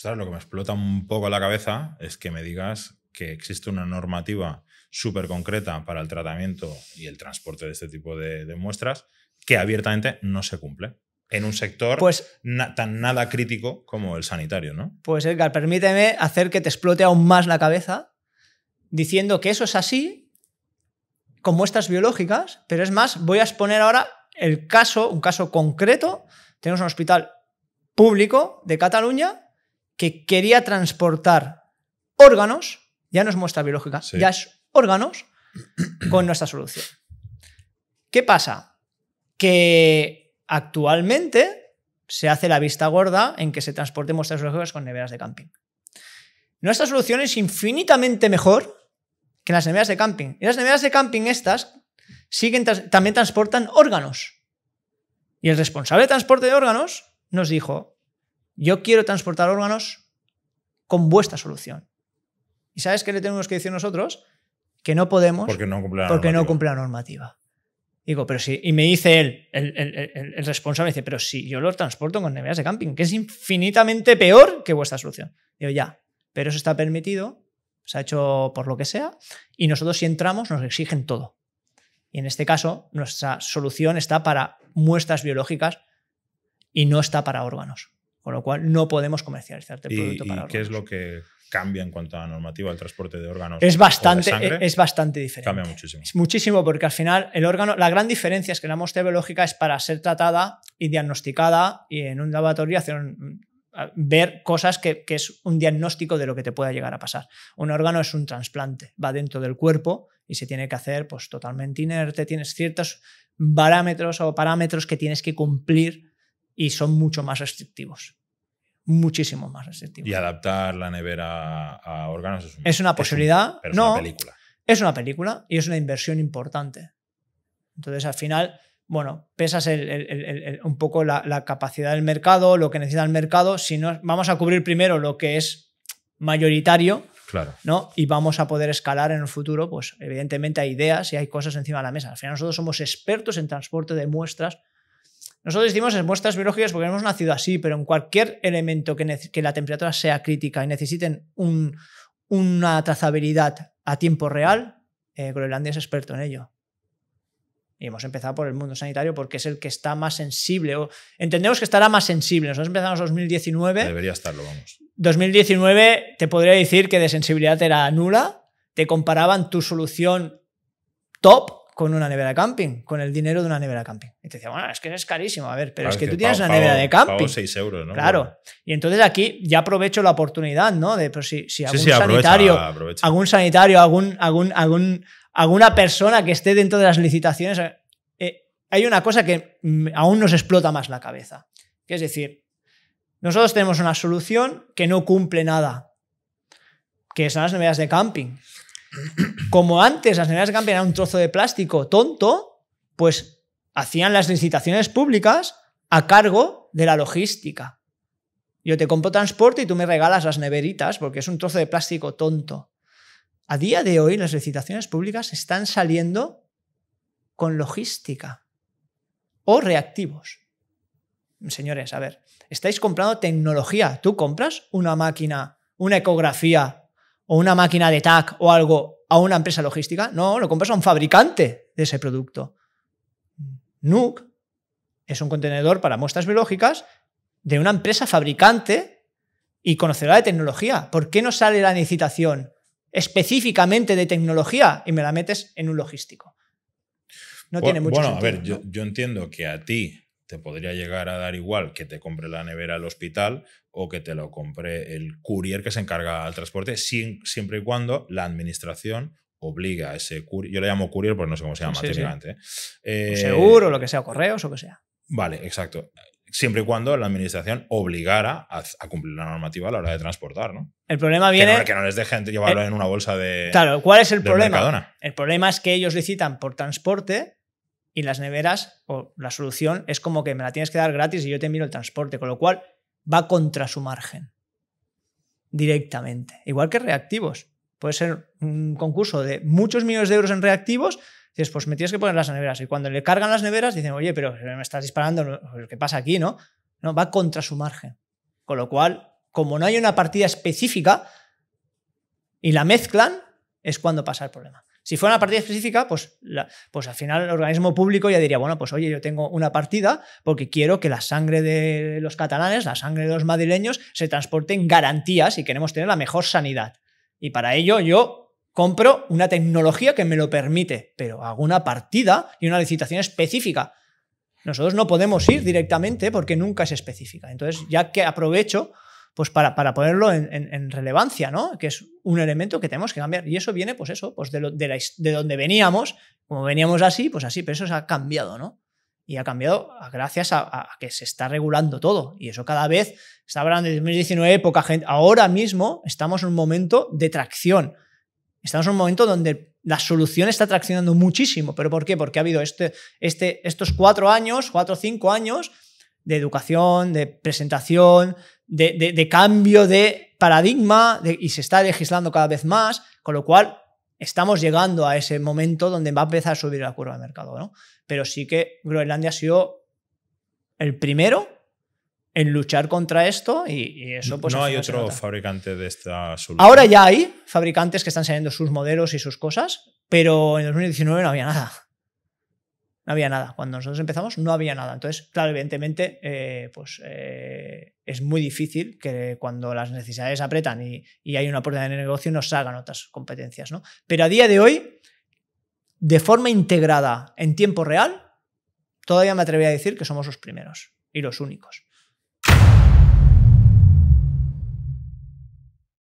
Pues lo que me explota un poco la cabeza es que me digas que existe una normativa súper concreta para el tratamiento y el transporte de este tipo de, muestras que abiertamente no se cumple en un sector pues- tan nada crítico como el sanitario, ¿no? Pues Edgar, permíteme hacer que te explote aún más la cabeza diciendo que eso es así con muestras biológicas, pero es más, voy a exponer ahora el caso, un caso concreto. Tenemos un hospital público de Cataluña que quería transportar órganos, ya no es muestra biológica, ya es órganos con nuestra solución. ¿Qué pasa? Que actualmente se hace la vista gorda en que se transporte muestras biológicas con neveras de camping. Nuestra solución es infinitamente mejor que las neveras de camping. Y las neveras de camping estas siguen, también transportan órganos. Y el responsable de transporte de órganos nos dijo, yo quiero transportar órganos con vuestra solución. ¿Y sabes qué le tenemos que decir nosotros? Que no podemos porque no cumple la, normativa. Digo, pero sí. y me dice él, el, el, responsable, dice, pero si yo los transporto con neveras de camping, que es infinitamente peor que vuestra solución. Digo, ya, pero eso está permitido, se ha hecho por lo que sea, y nosotros si entramos nos exigen todo. Y en este caso, nuestra solución está para muestras biológicas y no está para órganos. Con lo cual no podemos comercializarte el producto para y ¿Qué es lo que cambia en cuanto a normativa del transporte de órganos? Es bastante, es bastante diferente. Cambia muchísimo. Es muchísimo porque al final el órgano, la gran diferencia es que la muestra biológica es para ser tratada y diagnosticada y en un laboratorio hacer ver cosas que, es un diagnóstico de lo que te pueda llegar a pasar. Un órgano es un trasplante, va dentro del cuerpo y se tiene que hacer pues, totalmente inerte, tienes ciertos parámetros o parámetros que tienes que cumplir y son mucho más restrictivos. Muchísimo más restrictivos. Y adaptar la nevera a órganos es, es una posibilidad. no, es una película. Es una película y es una inversión importante. Entonces, al final, bueno, pesas un poco la, capacidad del mercado, lo que necesita el mercado. Si no, vamos a cubrir primero lo que es mayoritario. Claro. ¿no? Y vamos a poder escalar en el futuro, pues evidentemente hay ideas y hay cosas encima de la mesa. Al final nosotros somos expertos en transporte de muestras nosotros decimos en muestras biológicas porque hemos nacido así, pero en cualquier elemento que, la temperatura sea crítica y necesiten una trazabilidad a tiempo real, eh, Groenlandia es experto en ello. Y hemos empezado por el mundo sanitario porque es el que está más sensible. entendemos que estará más sensible. Nosotros empezamos en 2019. Debería estarlo, vamos. 2019 te podría decir que de sensibilidad era nula. Te comparaban tu solución top con una nevera de camping, con el dinero de una nevera de camping. Y te decía, bueno, es que es carísimo, a ver, pero es que, tú tienes una nevera de camping. euros, ¿no? Claro. Y entonces aquí ya aprovecho la oportunidad, ¿no? De pues, si, algún, sanitario, algún sanitario, algún algún, alguna persona que esté dentro de las licitaciones, eh, eh, hay una cosa que mm, aún nos explota más la cabeza. Que es decir, nosotros tenemos una solución que no cumple nada, que son las neveras de camping como antes las neveras de eran un trozo de plástico tonto, pues hacían las licitaciones públicas a cargo de la logística. Yo te compro transporte y tú me regalas las neveritas porque es un trozo de plástico tonto. A día de hoy las licitaciones públicas están saliendo con logística o reactivos. Señores, a ver, estáis comprando tecnología. Tú compras una máquina, una ecografía o una máquina de TAC o algo a una empresa logística. No, lo compras a un fabricante de ese producto. NUC es un contenedor para muestras biológicas de una empresa fabricante y conocedora de tecnología. ¿Por qué no sale la licitación específicamente de tecnología y me la metes en un logístico? No tiene mucho sentido. Bueno, a ver, yo, yo entiendo que a ti te podría llegar a dar igual que te compre la nevera al hospital o que te lo compre el courier que se encarga al transporte, siempre y cuando la administración obliga a ese courier, yo le llamo courier porque no sé cómo se llama técnicamente. ¿eh? Eh, seguro, lo que sea, correos o lo que sea. Vale, exacto. Siempre y cuando la administración obligara a, cumplir la normativa a la hora de transportar, ¿no? El problema viene. Que no, no les dejen llevarlo eh, en una bolsa de. Claro, ¿cuál es el problema? El problema es que ellos licitan por transporte y las neveras o la solución es como que me la tienes que dar gratis y yo te miro el transporte, con lo cual va contra su margen directamente. Igual que reactivos. Puede ser un concurso de muchos millones de euros en reactivos. Dices, pues me tienes que poner las neveras. Y cuando le cargan las neveras, dicen, oye, pero me estás disparando, pues, ¿qué pasa aquí, no? No, va contra su margen. Con lo cual, como no hay una partida específica y la mezclan, es cuando pasa el problema. Si fuera una partida específica, pues, pues al final el organismo público ya diría, bueno, pues oye, yo tengo una partida porque quiero que la sangre de los catalanes, la sangre de los madrileños, se transporten en garantías y queremos tener la mejor sanidad. Y para ello yo compro una tecnología que me lo permite, pero hago una partida y una licitación específica. Nosotros no podemos ir directamente porque nunca es específica. Entonces, ya que aprovecho pues para, ponerlo en, relevancia, ¿no? Que es un elemento que tenemos que cambiar. Y eso viene, pues eso, pues de, de, donde veníamos, como veníamos así, pues así, pero eso se ha cambiado, ¿no? Y ha cambiado gracias a, que se está regulando todo. Y eso cada vez, está hablando de 2019, poca gente, ahora mismo estamos en un momento de tracción. Estamos en un momento donde la solución está traccionando muchísimo. ¿Pero por qué? Porque ha habido este, este, estos cuatro años, cuatro o cinco años, de educación, de presentación, de, cambio de paradigma y se está legislando cada vez más, con lo cual estamos llegando a ese momento donde va a empezar a subir la curva de mercado. ¿no? Pero sí que Groenlandia ha sido el primero en luchar contra esto y, y eso pues... No hay otro fabricante de esta solución. Ahora ya hay fabricantes que están saliendo sus modelos y sus cosas, pero en 2019 no había nada no había nada. Cuando nosotros empezamos no había nada. Entonces, claro, evidentemente, eh, pues eh, es muy difícil que cuando las necesidades apretan y, hay una en de negocio nos salgan otras competencias, Pero a día de hoy, de forma integrada en tiempo real, todavía me atrevería a decir que somos los primeros y los únicos.